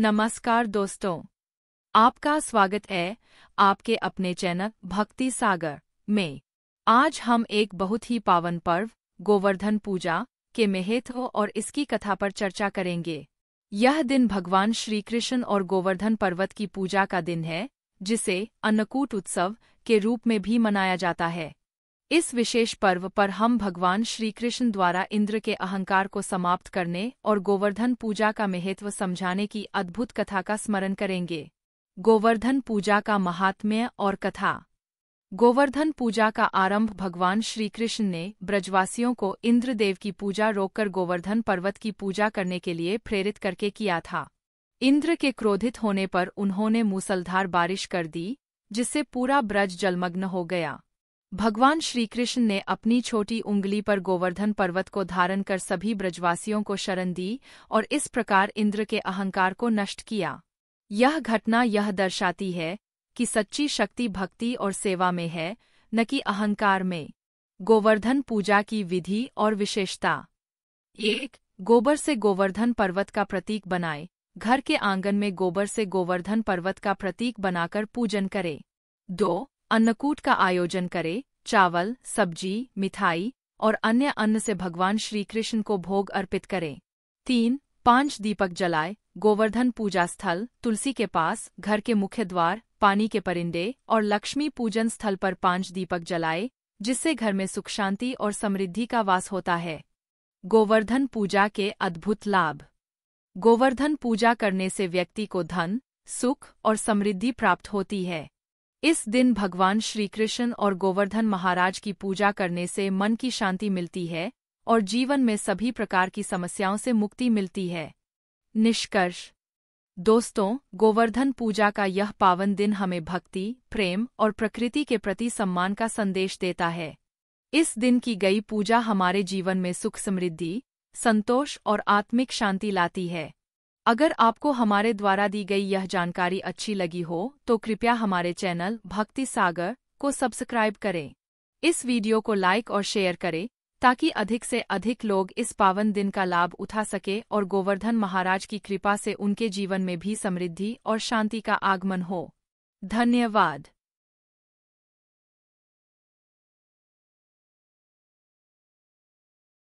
नमस्कार दोस्तों आपका स्वागत है आपके अपने चैनल भक्ति सागर में आज हम एक बहुत ही पावन पर्व गोवर्धन पूजा के महत्व और इसकी कथा पर चर्चा करेंगे यह दिन भगवान श्रीकृष्ण और गोवर्धन पर्वत की पूजा का दिन है जिसे अन्नकूट उत्सव के रूप में भी मनाया जाता है इस विशेष पर्व पर हम भगवान श्रीकृष्ण द्वारा इंद्र के अहंकार को समाप्त करने और गोवर्धन पूजा का महत्व समझाने की अद्भुत कथा का स्मरण करेंगे गोवर्धन पूजा का महात्म्य और कथा गोवर्धन पूजा का आरंभ भगवान श्रीकृष्ण ने ब्रजवासियों को इंद्रदेव की पूजा रोककर गोवर्धन पर्वत की पूजा करने के लिए प्रेरित करके किया था इंद्र के क्रोधित होने पर उन्होंने मूसलधार बारिश कर दी जिससे पूरा ब्रज जलमग्न हो गया भगवान श्रीकृष्ण ने अपनी छोटी उंगली पर गोवर्धन पर्वत को धारण कर सभी ब्रजवासियों को शरण दी और इस प्रकार इंद्र के अहंकार को नष्ट किया यह घटना यह दर्शाती है कि सच्ची शक्ति भक्ति और सेवा में है न कि अहंकार में गोवर्धन पूजा की विधि और विशेषता एक गोबर से गोवर्धन पर्वत का प्रतीक बनाए घर के आंगन में गोबर से गोवर्धन पर्वत का प्रतीक बनाकर पूजन करें दो अन्नकूट का आयोजन करे चावल सब्जी मिठाई और अन्य अन्न से भगवान श्री कृष्ण को भोग अर्पित करें तीन पांच दीपक जलाए गोवर्धन पूजा स्थल तुलसी के पास घर के मुख्य द्वार पानी के परिंदे और लक्ष्मी पूजन स्थल पर पांच दीपक जलाए जिससे घर में सुख शांति और समृद्धि का वास होता है गोवर्धन पूजा के अद्भुत लाभ गोवर्धन पूजा करने से व्यक्ति को धन सुख और समृद्धि प्राप्त होती है इस दिन भगवान श्रीकृष्ण और गोवर्धन महाराज की पूजा करने से मन की शांति मिलती है और जीवन में सभी प्रकार की समस्याओं से मुक्ति मिलती है निष्कर्ष दोस्तों गोवर्धन पूजा का यह पावन दिन हमें भक्ति प्रेम और प्रकृति के प्रति सम्मान का संदेश देता है इस दिन की गई पूजा हमारे जीवन में सुख समृद्धि संतोष और आत्मिक शांति लाती है अगर आपको हमारे द्वारा दी गई यह जानकारी अच्छी लगी हो तो कृपया हमारे चैनल भक्ति सागर को सब्सक्राइब करें इस वीडियो को लाइक और शेयर करें ताकि अधिक से अधिक लोग इस पावन दिन का लाभ उठा सके और गोवर्धन महाराज की कृपा से उनके जीवन में भी समृद्धि और शांति का आगमन हो धन्यवाद